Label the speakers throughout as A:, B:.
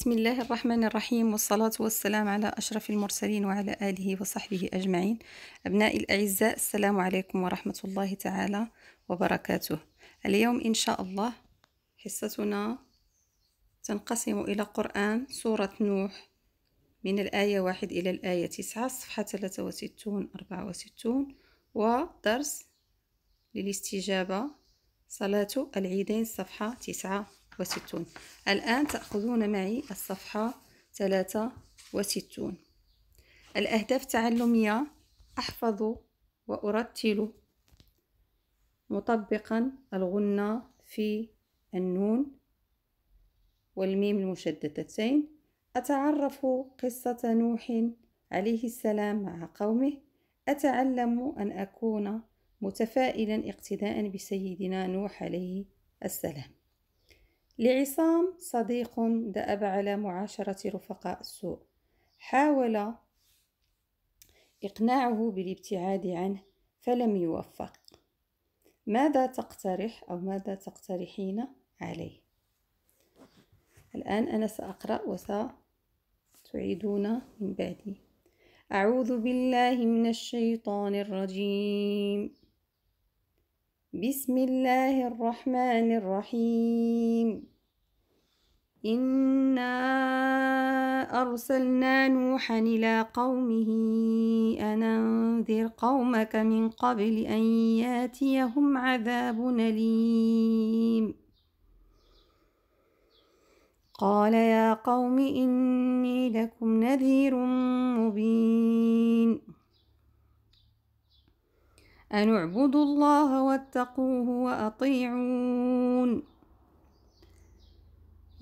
A: بسم الله الرحمن الرحيم والصلاة والسلام على أشرف المرسلين وعلى آله وصحبه أجمعين أبنائي الأعزاء السلام عليكم ورحمة الله تعالى وبركاته اليوم إن شاء الله حصتنا تنقسم إلى قرآن سورة نوح من الآية واحد إلى الآية تسعة صفحة 63 64 ودرس للاستجابة صلاة العيدين صفحة تسعة وستون الآن تأخذون معي الصفحة ثلاثة وستون الأهداف التعلمية أحفظ وأرتل مطبقا الغنة في النون والميم المشددتين أتعرف قصة نوح عليه السلام مع قومه أتعلم أن أكون متفائلا اقتداء بسيدنا نوح عليه السلام لعصام صديق دأب على معاشرة رفقاء السوء حاول إقناعه بالابتعاد عنه فلم يوفق ماذا تقترح أو ماذا تقترحين عليه الآن أنا سأقرأ وستعيدون من بعدي أعوذ بالله من الشيطان الرجيم بسم الله الرحمن الرحيم إنا أرسلنا نوحا إلى قومه أن أنذر قومك من قبل أن ياتيهم عذاب أليم قال يا قوم إني لكم نذير مبين أن اعبدوا الله واتقوه وأطيعون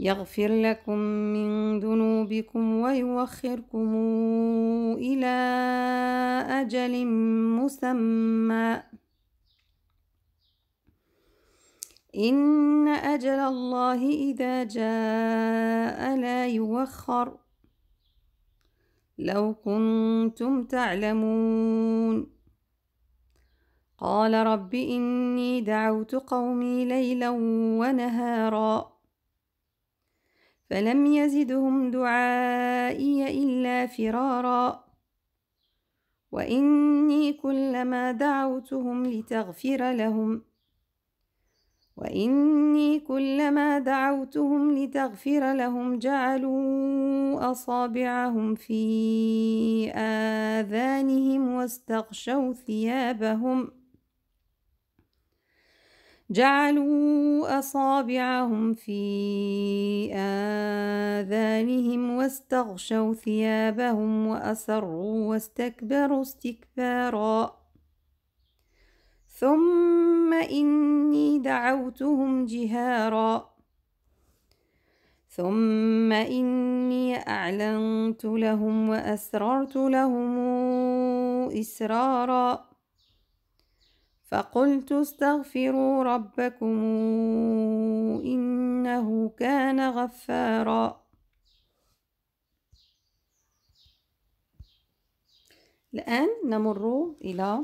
A: يغفر لكم من ذنوبكم ويوخركم إلى أجل مسمى إن أجل الله إذا جاء لا يوخر لو كنتم تعلمون قال رب إني دعوت قومي ليلا ونهارا فلم يزدهم دعائي إلا فرارا وإني كلما دعوتهم لتغفر لهم وإني كلما دعوتهم لتغفر لهم جعلوا أصابعهم في آذانهم واستغشوا ثيابهم ۖ جعلوا أصابعهم في آذانهم واستغشوا ثيابهم وأسروا واستكبروا استكبارا ثم إني دعوتهم جهارا ثم إني أعلنت لهم وأسررت لهم إسرارا فقلت استغفروا ربكم إنه كان غفارا الآن نمر إلى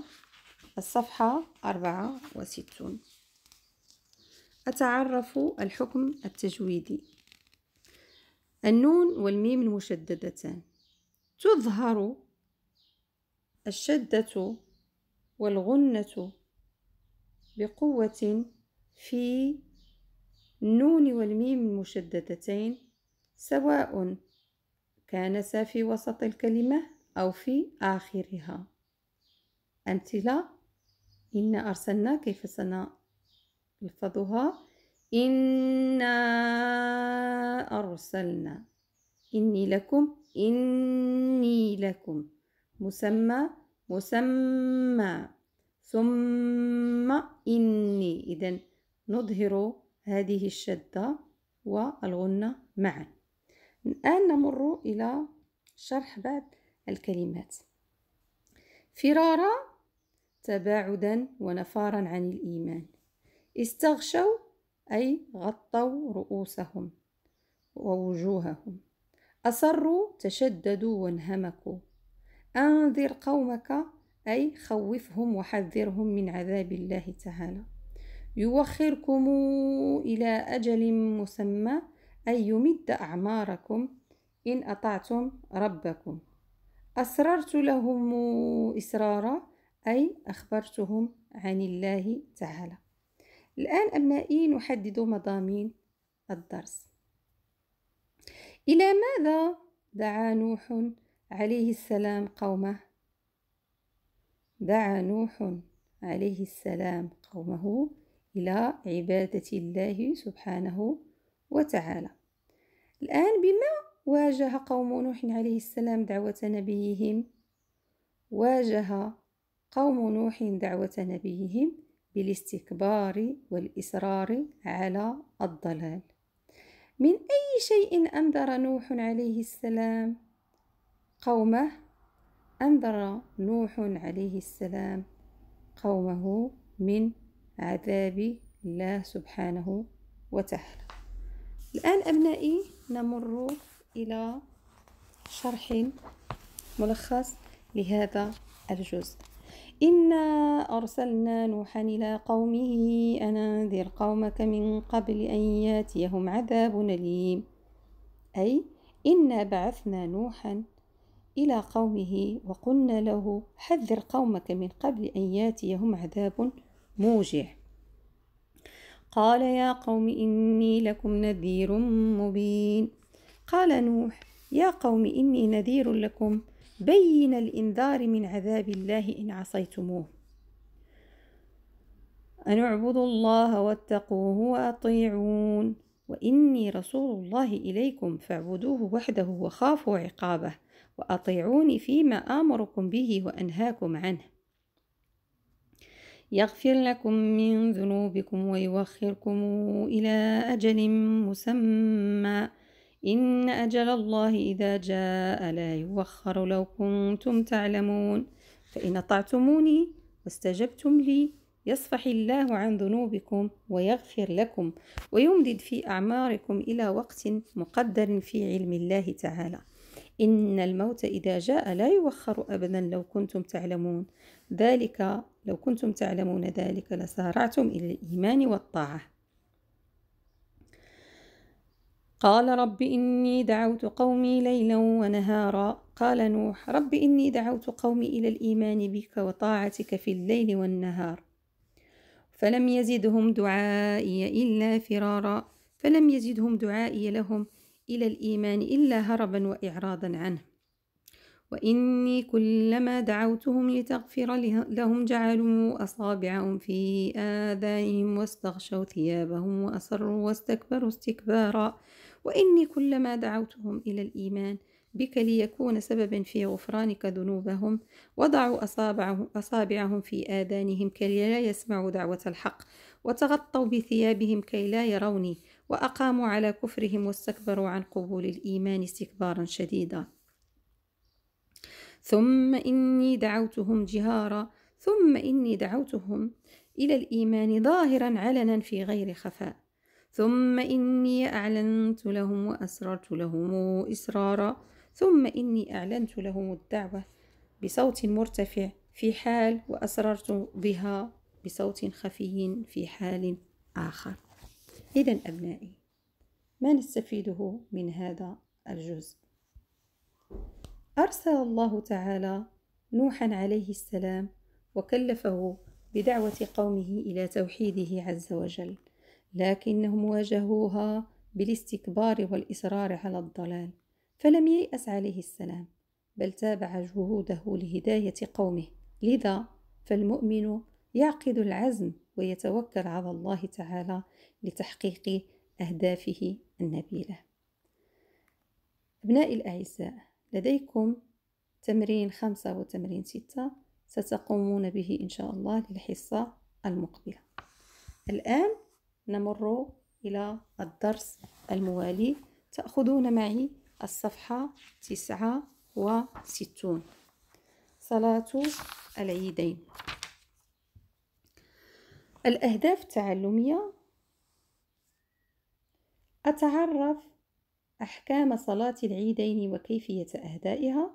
A: الصفحة 64 أتعرف الحكم التجويدي النون والميم المشددتان تظهر الشدة والغنة بقوة في النون والميم المشددتين سواء كان في وسط الكلمة أو في آخرها أمثلة إن أرسلنا كيف سنلفظها إنا أرسلنا إني لكم إني لكم مسمى مسمى ثم إني إذا نظهر هذه الشدة والغنة معا الآن نمر إلى شرح بعض الكلمات فرارا تباعدا ونفارا عن الإيمان استغشوا أي غطوا رؤوسهم ووجوههم أصروا تشددوا وانهمكوا أنذر قومك أي خوفهم وحذرهم من عذاب الله تعالى يوخركم إلى أجل مسمى أي يمد أعماركم إن أطعتم ربكم أسررت لهم إسرارا أي أخبرتهم عن الله تعالى الآن أبنائي نحدد مضامين الدرس إلى ماذا دعا نوح عليه السلام قومه دعا نوح عليه السلام قومه إلى عبادة الله سبحانه وتعالى الآن بما واجه قوم نوح عليه السلام دعوة نبيهم واجه قوم نوح دعوة نبيهم بالاستكبار والإصرار على الضلال من أي شيء أنذر نوح عليه السلام قومه أنذر نوح عليه السلام قومه من عذاب الله سبحانه وتعالى الآن أبنائي نمر إلى شرح ملخص لهذا الجزء إنا أرسلنا نوحا إلى قومه أن أنذر قومك من قبل أن ياتيهم عذاب أليم أي إنا بعثنا نوحا إلى قومه وقلنا له حذر قومك من قبل أن ياتيهم عذاب موجع قال يا قوم إني لكم نذير مبين قال نوح يا قوم إني نذير لكم بين الإنذار من عذاب الله إن عصيتموه أن اعبدوا الله واتقوه وأطيعون وإني رسول الله إليكم فاعبدوه وحده وخافوا عقابه وأطيعوني فيما آمركم به وأنهاكم عنه يغفر لكم من ذنوبكم ويوخركم إلى أجل مسمى إن أجل الله إذا جاء لا يوخر لو كنتم تعلمون فإن أطعتموني واستجبتم لي يصفح الله عن ذنوبكم ويغفر لكم ويمدد في أعماركم إلى وقت مقدر في علم الله تعالى إن الموت إذا جاء لا يوخر أبدا لو كنتم تعلمون ذلك لو كنتم تعلمون ذلك لسارعتم إلى الإيمان والطاعة قال رب إني دعوت قومي ليلا ونهارا قال نوح رب إني دعوت قومي إلى الإيمان بك وطاعتك في الليل والنهار فلم يزدهم دعائي إلا فرارا فلم يزدهم دعائي لهم إلى الإيمان إلا هربا وإعراضا عنه وإني كلما دعوتهم لتغفر لهم جعلوا أصابعهم في آذانهم واستغشوا ثيابهم وأصروا واستكبروا استكبارا وإني كلما دعوتهم إلى الإيمان بك ليكون سببا في غفرانك ذنوبهم وضعوا أصابعهم, أصابعهم في آذانهم كي لا يسمعوا دعوة الحق وتغطوا بثيابهم كي لا يروني وأقاموا على كفرهم واستكبروا عن قبول الإيمان استكبارا شديدا ثم إني دعوتهم جهارا ثم إني دعوتهم إلى الإيمان ظاهرا علنا في غير خفاء ثم إني أعلنت لهم وأسررت لهم إسرارا ثم إني أعلنت لهم الدعوة بصوت مرتفع في حال وأسررت بها بصوت خفي في حال آخر إذا أبنائي ما نستفيده من هذا الجزء أرسل الله تعالى نوحا عليه السلام وكلفه بدعوة قومه إلى توحيده عز وجل لكنهم واجهوها بالاستكبار والإصرار على الضلال فلم ييأس عليه السلام بل تابع جهوده لهداية قومه لذا فالمؤمن يعقد العزم ويتوكل على الله تعالى لتحقيق أهدافه النبيلة أبنائي الأعزاء لديكم تمرين خمسة وتمرين ستة ستقومون به إن شاء الله للحصة المقبلة الآن نمر إلى الدرس الموالي تأخذون معي الصفحة تسعة وستون صلاة العيدين الأهداف التعلمية أتعرف أحكام صلاة العيدين وكيفية أهدائها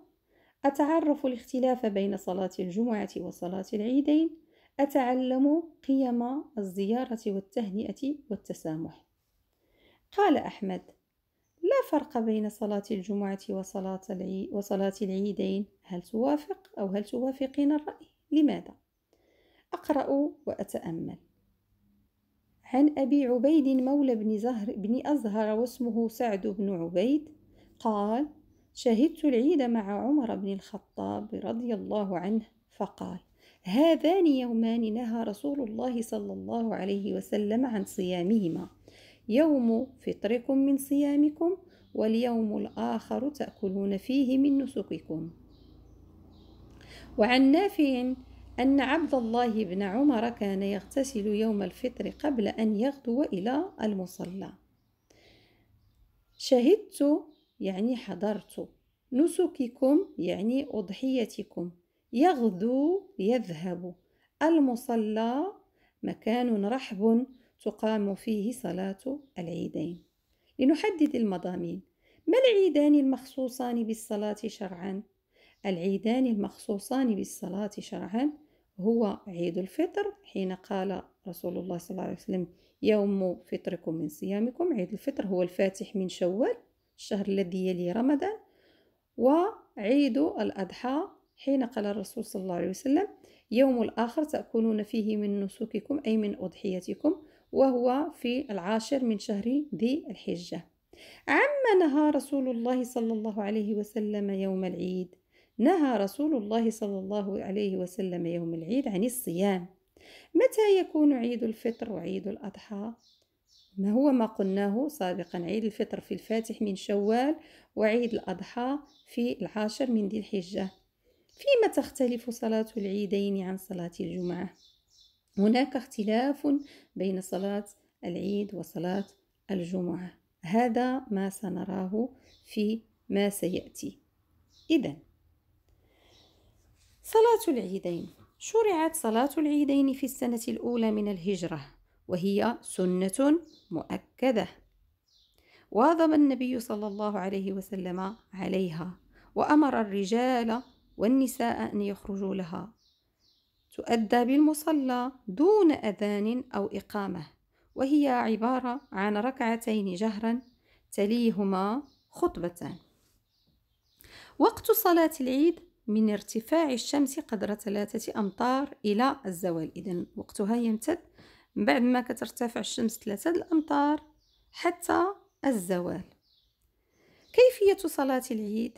A: أتعرف الاختلاف بين صلاة الجمعة وصلاة العيدين أتعلم قيم الزيارة والتهنئة والتسامح قال أحمد لا فرق بين صلاة الجمعة وصلاة العيدين هل توافق أو هل توافقين الرأي؟ لماذا؟ أقرأ وأتأمل عن أبي عبيد مولى بن زهر بن أزهر واسمه سعد بن عبيد قال شهدت العيد مع عمر بن الخطاب رضي الله عنه فقال هذان يومان نهى رسول الله صلى الله عليه وسلم عن صيامهما يوم فطركم من صيامكم واليوم الآخر تأكلون فيه من نسككم وعن نافع أن عبد الله بن عمر كان يغتسل يوم الفطر قبل أن يغدو إلى المصلى شهدت يعني حضرت نسككم يعني أضحيتكم يغدو يذهب المصلى مكان رحب تقام فيه صلاة العيدين لنحدد المضامين ما العيدان المخصوصان بالصلاة شرعا؟ العيدان المخصوصان بالصلاة شرعا هو عيد الفطر حين قال رسول الله صلى الله عليه وسلم يوم فطركم من صيامكم عيد الفطر هو الفاتح من شوال الشهر الذي يلي رمضان وعيد الأضحى حين قال الرسول صلى الله عليه وسلم يوم الآخر تأكلون فيه من نسوككم أي من أضحيتكم وهو في العاشر من شهر ذي الحجة عما نهى رسول الله صلى الله عليه وسلم يوم العيد نهى رسول الله صلى الله عليه وسلم يوم العيد عن الصيام متى يكون عيد الفطر وعيد الأضحى؟ ما هو ما قلناه سابقا عيد الفطر في الفاتح من شوال وعيد الأضحى في العاشر من ذي الحجة فيما تختلف صلاة العيدين عن صلاة الجمعة؟ هناك اختلاف بين صلاة العيد وصلاة الجمعة هذا ما سنراه في ما سيأتي إذا صلاة العيدين شرعت صلاة العيدين في السنة الأولى من الهجرة وهي سنة مؤكدة واظب النبي صلى الله عليه وسلم عليها وأمر الرجال والنساء أن يخرجوا لها تؤدى بالمصلى دون أذان أو إقامة وهي عبارة عن ركعتين جهرا تليهما خطبتان وقت صلاة العيد من ارتفاع الشمس قدر ثلاثة أمتار إلى الزوال إذا وقتها يمتد من بعد ما كترتفع الشمس ثلاثة الأمتار حتى الزوال كيفية صلاة العيد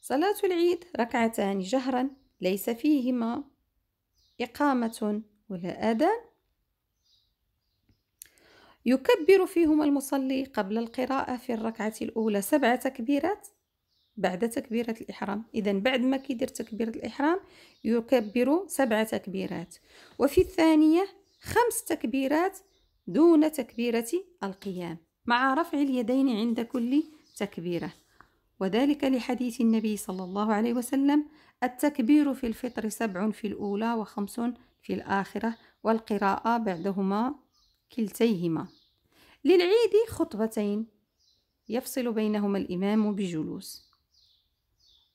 A: صلاة العيد ركعتان جهرا ليس فيهما إقامة ولا أذان يكبر فيهما المصلي قبل القراءة في الركعة الأولى سبع تكبيرات بعد تكبيرة الإحرام إذا بعد ما كيدير تكبيرة الإحرام يكبر سبع تكبيرات وفي الثانية خمس تكبيرات دون تكبيرة القيام مع رفع اليدين عند كل تكبيرة وذلك لحديث النبي صلى الله عليه وسلم التكبير في الفطر سبع في الأولى وخمس في الآخرة والقراءة بعدهما كلتيهما للعيد خطبتين يفصل بينهما الإمام بجلوس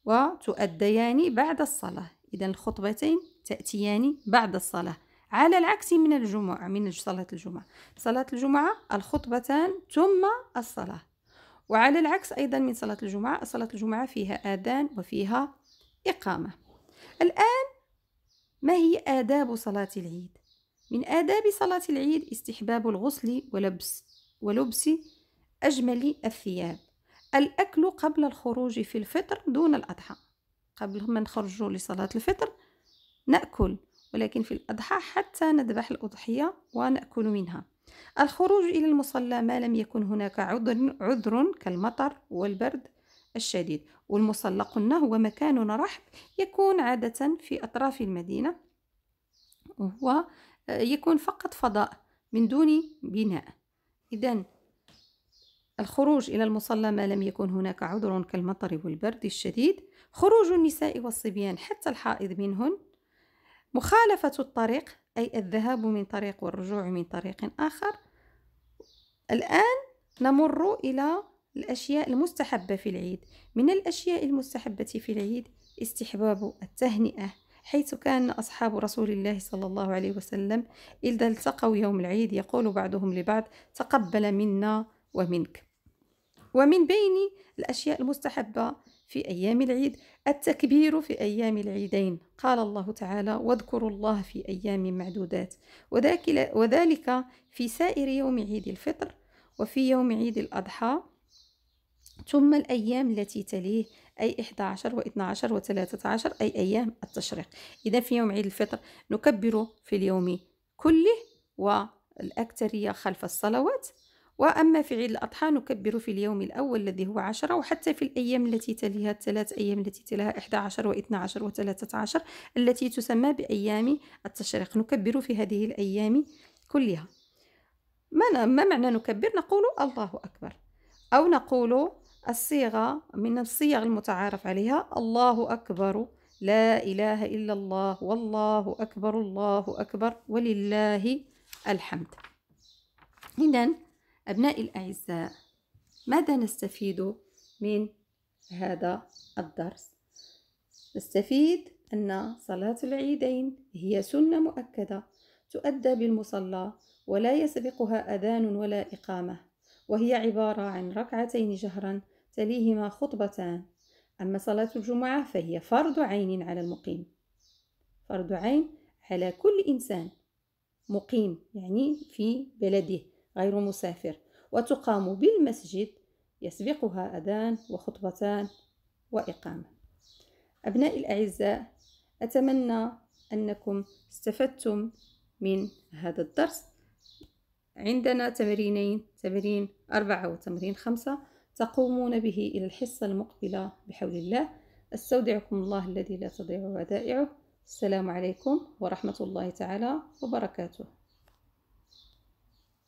A: وتؤديان بعد الصلاة إذا الخطبتين تأتيان بعد الصلاة على العكس من الجمعة من صلاة الجمعة صلاة الجمعة الخطبتان ثم الصلاة وعلى العكس أيضا من صلاة الجمعة صلاة الجمعة فيها آذان وفيها إقامة الآن ما هي آداب صلاة العيد؟ من آداب صلاة العيد استحباب الغسل ولبس ولبس أجمل الثياب الأكل قبل الخروج في الفطر دون الأضحى قبل ما نخرجوا لصلاة الفطر نأكل ولكن في الأضحى حتى نذبح الأضحية ونأكل منها الخروج إلى المصلى ما لم يكن هناك عذر, عذر كالمطر والبرد الشديد والمصلى قلنا هو مكان رحب يكون عادة في أطراف المدينة وهو يكون فقط فضاء من دون بناء إذا الخروج إلى المصلى ما لم يكن هناك عذر كالمطر والبرد الشديد خروج النساء والصبيان حتى الحائض منهن مخالفة الطريق أي الذهاب من طريق والرجوع من طريق آخر الآن نمر إلى الأشياء المستحبة في العيد من الأشياء المستحبة في العيد استحباب التهنئة حيث كان أصحاب رسول الله صلى الله عليه وسلم إذا التقوا يوم العيد يقول بعضهم لبعض تقبل منا ومنك ومن بين الأشياء المستحبة في أيام العيد التكبير في أيام العيدين قال الله تعالى واذكروا الله في أيام معدودات وذلك في سائر يوم عيد الفطر وفي يوم عيد الأضحى ثم الأيام التي تليه أي 11 و 12 و 13 أي أيام التشريق إذا في يوم عيد الفطر نكبر في اليوم كله والأكثرية خلف الصلوات وأما في عيد الأضحى نكبر في اليوم الأول الذي هو عشرة وحتى في الأيام التي تليها الثلاث أيام التي تليها 11 و12 و13 التي تسمى بأيام التشريق نكبر في هذه الأيام كلها ما معنى نكبر نقول الله أكبر أو نقول الصيغة من الصيغ المتعارف عليها الله أكبر لا إله إلا الله والله أكبر الله أكبر ولله الحمد إذن أبنائي الأعزاء ماذا نستفيد من هذا الدرس؟ نستفيد أن صلاة العيدين هي سنة مؤكدة تؤدى بالمصلى ولا يسبقها أذان ولا إقامة وهي عبارة عن ركعتين جهرا تليهما خطبتان أما صلاة الجمعة فهي فرض عين على المقيم فرض عين على كل إنسان مقيم يعني في بلده غير مسافر وتقام بالمسجد يسبقها أذان وخطبتان وإقامة أبنائي الأعزاء أتمنى أنكم استفدتم من هذا الدرس عندنا تمرينين تمرين أربعة وتمرين خمسة تقومون به إلى الحصة المقبلة بحول الله أستودعكم الله الذي لا تضيع ودائعه السلام عليكم ورحمة الله تعالى وبركاته